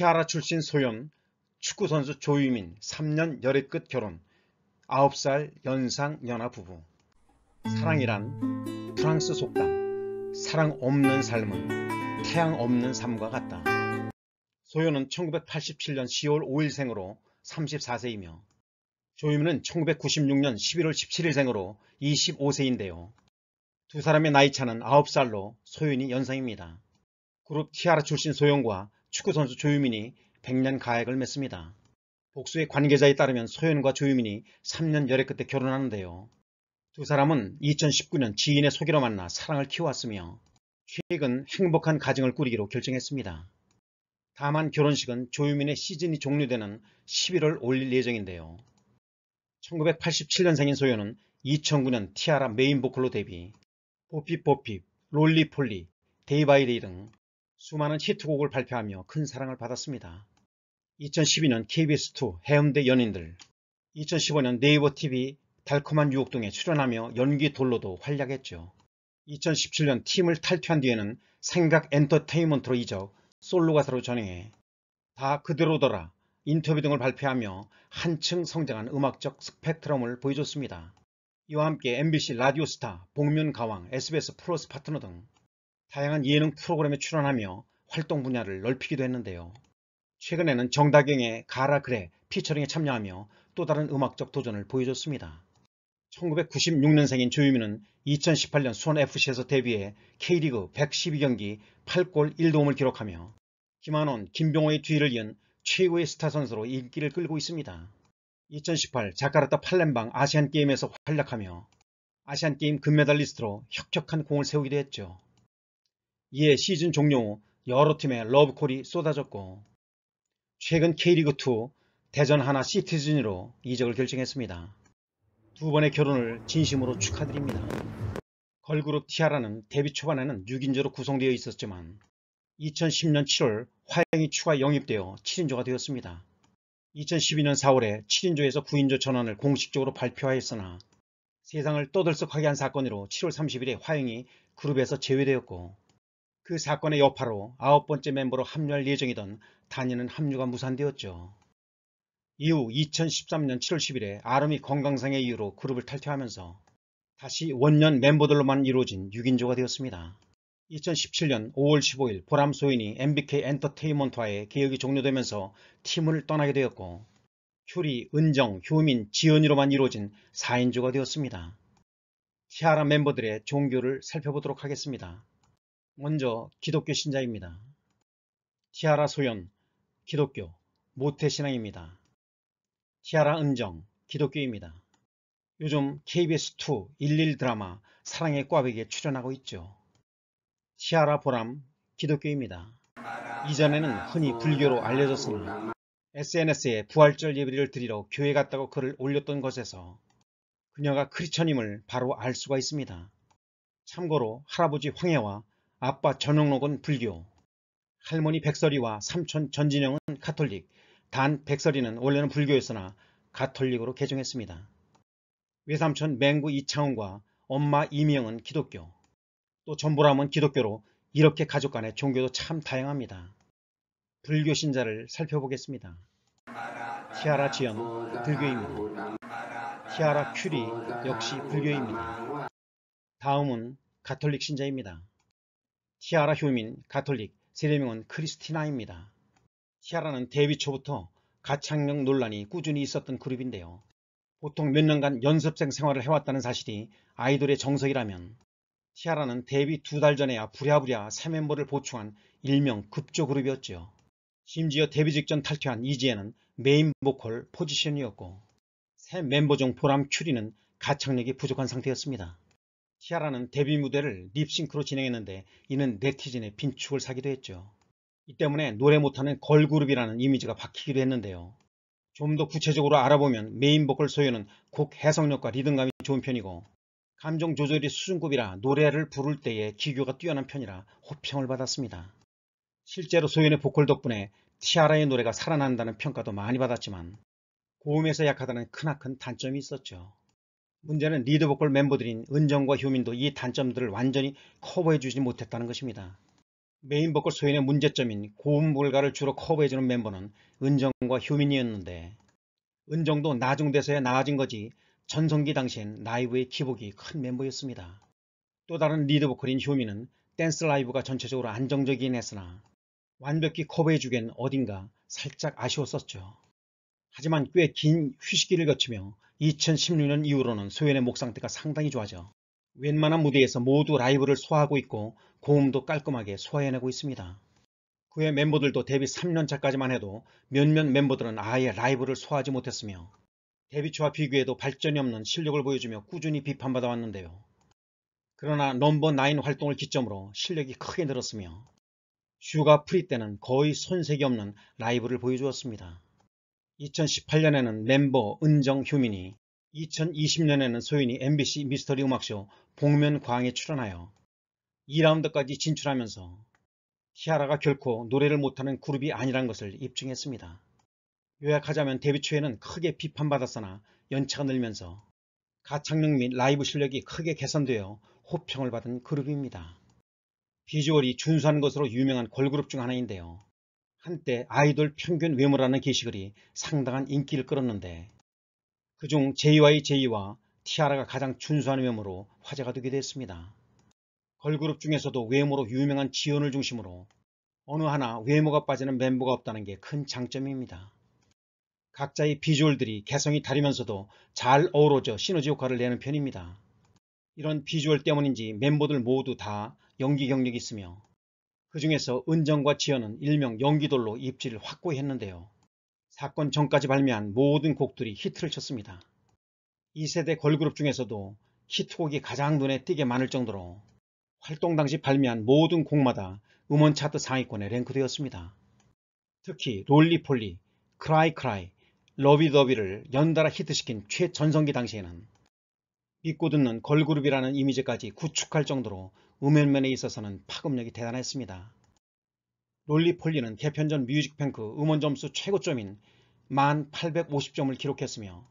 치아라 출신 소연, 축구선수 조유민 3년 열애 끝 결혼, 9살 연상 연하 부부 사랑이란 프랑스 속담 사랑 없는 삶은 태양 없는 삶과 같다. 소연은 1987년 10월 5일생으로 34세이며 조유민은 1996년 11월 17일생으로 25세인데요. 두 사람의 나이차는 9살로 소윤이 연상입니다. 그룹 티아라 출신 소연과 축구선수 조유민이 100년 가액을 맺습니다. 복수의 관계자에 따르면 소연과 조유민이 3년 열애 끝에 결혼하는데요. 두 사람은 2019년 지인의 소개로 만나 사랑을 키워왔으며 최근 행복한 가정을 꾸리기로 결정했습니다. 다만 결혼식은 조유민의 시즌이 종료되는 11월 올릴 예정인데요. 1987년생인 소연은 2009년 티아라 메인 보컬로 데뷔, 보피보피 롤리폴리, 데이바이데이 등 수많은 히트곡을 발표하며 큰 사랑을 받았습니다. 2012년 KBS2 해운대 연인들 2015년 네이버 TV 달콤한 유혹등에 출연하며 연기 돌로도 활약했죠. 2017년 팀을 탈퇴한 뒤에는 생각 엔터테인먼트로 이적 솔로 가사로 전향해 다 그대로더라 인터뷰 등을 발표하며 한층 성장한 음악적 스펙트럼을 보여줬습니다. 이와 함께 MBC 라디오스타, 복면가왕, SBS 플러스 파트너 등 다양한 예능 프로그램에 출연하며 활동 분야를 넓히기도 했는데요. 최근에는 정다경의 가라 그래 피처링에 참여하며 또 다른 음악적 도전을 보여줬습니다. 1996년생인 조유미는 2018년 수원FC에서 데뷔해 K리그 112경기 8골 1도움을 기록하며 김한원, 김병호의 뒤를 이은 최고의 스타 선수로 인기를 끌고 있습니다. 2018 자카르타 팔렘방 아시안게임에서 활약하며 아시안게임 금메달리스트로 혁혁한 공을 세우기도 했죠. 이에 시즌 종료 후 여러 팀의 러브콜이 쏟아졌고 최근 K리그2 대전 하나 시티즌으로 이적을 결정했습니다. 두 번의 결혼을 진심으로 축하드립니다. 걸그룹 티아라는 데뷔 초반에는 6인조로 구성되어 있었지만 2010년 7월 화영이 추가 영입되어 7인조가 되었습니다. 2012년 4월에 7인조에서 9인조 전환을 공식적으로 발표하였으나 세상을 떠들썩하게 한 사건으로 7월 30일에 화영이 그룹에서 제외되었고 그 사건의 여파로 아홉 번째 멤버로 합류할 예정이던 다니는 합류가 무산되었죠. 이후 2013년 7월 10일에 아름이 건강상의 이유로 그룹을 탈퇴하면서 다시 원년 멤버들로만 이루어진 6인조가 되었습니다. 2017년 5월 15일 보람소인이 MBK 엔터테인먼트와의 계약이 종료되면서 팀을 떠나게 되었고 효리, 은정, 효민, 지연이로만 이루어진 4인조가 되었습니다. 티아라 멤버들의 종교를 살펴보도록 하겠습니다. 먼저 기독교 신자입니다. 티아라 소연, 기독교, 모태신앙입니다. 티아라 은정, 기독교입니다. 요즘 KBS2 11 드라마 사랑의 꽈배기에 출연하고 있죠. 티아라 보람, 기독교입니다. 이전에는 흔히 불교로 알려졌습니다 SNS에 부활절 예배를 드리러 교회 갔다고 글을 올렸던 것에서 그녀가 크리처님을 바로 알 수가 있습니다. 참고로 할아버지 황해와 아빠 전영록은 불교, 할머니 백설이와 삼촌 전진영은 카톨릭, 단 백설이는 원래는 불교였으나 가톨릭으로 개종했습니다. 외삼촌 맹구 이창훈과 엄마 이명은 기독교, 또 전보람은 기독교로 이렇게 가족 간의 종교도 참 다양합니다. 불교 신자를 살펴보겠습니다. 티아라 지연, 불교입니다. 티아라 큐리 역시 불교입니다. 다음은 가톨릭 신자입니다. 티아라 효민, 가톨릭, 세례명은 크리스티나입니다. 티아라는 데뷔 초부터 가창력 논란이 꾸준히 있었던 그룹인데요. 보통 몇 년간 연습생 생활을 해왔다는 사실이 아이돌의 정석이라면 티아라는 데뷔 두 달 전에야 부랴부랴 새 멤버를 보충한 일명 급조 그룹이었죠. 심지어 데뷔 직전 탈퇴한 이지혜는 메인 보컬 포지션이었고 새 멤버 중 보람 큐리는 가창력이 부족한 상태였습니다. 티아라는 데뷔 무대를 립싱크로 진행했는데 이는 네티즌의 빈축을 사기도 했죠. 이 때문에 노래 못하는 걸그룹이라는 이미지가 박히기도 했는데요. 좀 더 구체적으로 알아보면 메인 보컬 소유는 곡 해석력과 리듬감이 좋은 편이고 감정 조절이 수준급이라 노래를 부를 때의 기교가 뛰어난 편이라 호평을 받았습니다. 실제로 소연의 보컬 덕분에 티아라의 노래가 살아난다는 평가도 많이 받았지만 고음에서 약하다는 크나큰 단점이 있었죠. 문제는 리드보컬 멤버들인 은정과 효민도 이 단점들을 완전히 커버해주지 못했다는 것입니다. 메인보컬 소연의 문제점인 고음 볼가를 주로 커버해주는 멤버는 은정과 효민이었는데 은정도 나중 돼서야 나아진 거지 전성기 당시엔 라이브의 기복이 큰 멤버였습니다. 또 다른 리드보컬인 효민은 댄스 라이브가 전체적으로 안정적이긴 했으나 완벽히 커버해주기엔 어딘가 살짝 아쉬웠었죠. 하지만 꽤 긴 휴식기를 거치며 2016년 이후로는 소연의 목 상태가 상당히 좋아져 웬만한 무대에서 모두 라이브를 소화하고 있고 고음도 깔끔하게 소화해내고 있습니다. 그의 멤버들도 데뷔 3년차까지만 해도 몇몇 멤버들은 아예 라이브를 소화하지 못했으며 데뷔 초와 비교해도 발전이 없는 실력을 보여주며 꾸준히 비판받아 왔는데요. 그러나 넘버 나인 활동을 기점으로 실력이 크게 늘었으며 슈가 프리 때는 거의 손색이 없는 라이브를 보여주었습니다. 2018년에는 멤버 은정 효민이 2020년에는 소윤이 MBC 미스터리 음악쇼 복면광에 출연하여 2라운드까지 진출하면서 티아라가 결코 노래를 못하는 그룹이 아니란 것을 입증했습니다. 요약하자면 데뷔 초에는 크게 비판받았으나 연차가 늘면서 가창력 및 라이브 실력이 크게 개선되어 호평을 받은 그룹입니다. 비주얼이 준수한 것으로 유명한 걸그룹 중 하나인데요. 한때 아이돌 평균 외모라는 게시글이 상당한 인기를 끌었는데 그 중 JY j 와 티아라가 가장 준수한 외모로 화제가 되기도 했습니다. 걸그룹 중에서도 외모로 유명한 지연을 중심으로 어느 하나 외모가 빠지는 멤버가 없다는 게 큰 장점입니다. 각자의 비주얼들이 개성이 다르면서도 잘 어우러져 시너지 효과를 내는 편입니다. 이런 비주얼 때문인지 멤버들 모두 다 연기 경력이 있으며 그 중에서 은정과 지연은 일명 연기돌로 입지를 확고히 했는데요. 사건 전까지 발매한 모든 곡들이 히트를 쳤습니다. 2세대 걸그룹 중에서도 히트곡이 가장 눈에 띄게 많을 정도로 활동 당시 발매한 모든 곡마다 음원 차트 상위권에 랭크되었습니다. 특히 롤리폴리, 크라이크라이, 러비더비를 연달아 히트시킨 최전성기 당시에는 믿고 듣는 걸그룹이라는 이미지까지 구축할 정도로 음연면에 있어서는 파급력이 대단했습니다. 롤리폴리는 개편 전 뮤직뱅크 음원 점수 최고점인 1850점을 기록했으며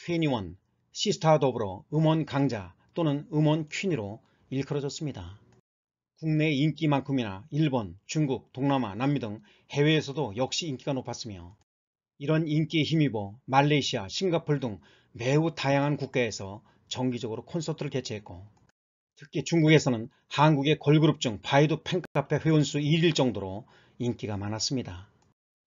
21, 시스타 더불어 음원 강자 또는 음원 퀸으로 일컬어졌습니다. 국내 인기만큼이나 일본, 중국, 동남아, 남미 등 해외에서도 역시 인기가 높았으며 이런 인기에 힘입어 말레이시아, 싱가폴 등 매우 다양한 국가에서 정기적으로 콘서트를 개최했고 특히 중국에서는 한국의 걸그룹 중 바이두 팬카페 회원수 1일 정도로 인기가 많았습니다.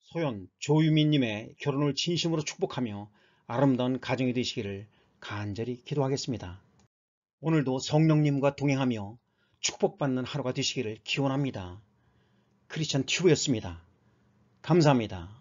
소연 조유미님의 결혼을 진심으로 축복하며 아름다운 가정이 되시기를 간절히 기도하겠습니다. 오늘도 성령님과 동행하며 축복받는 하루가 되시기를 기원합니다. 크리스천 튜브였습니다. 감사합니다.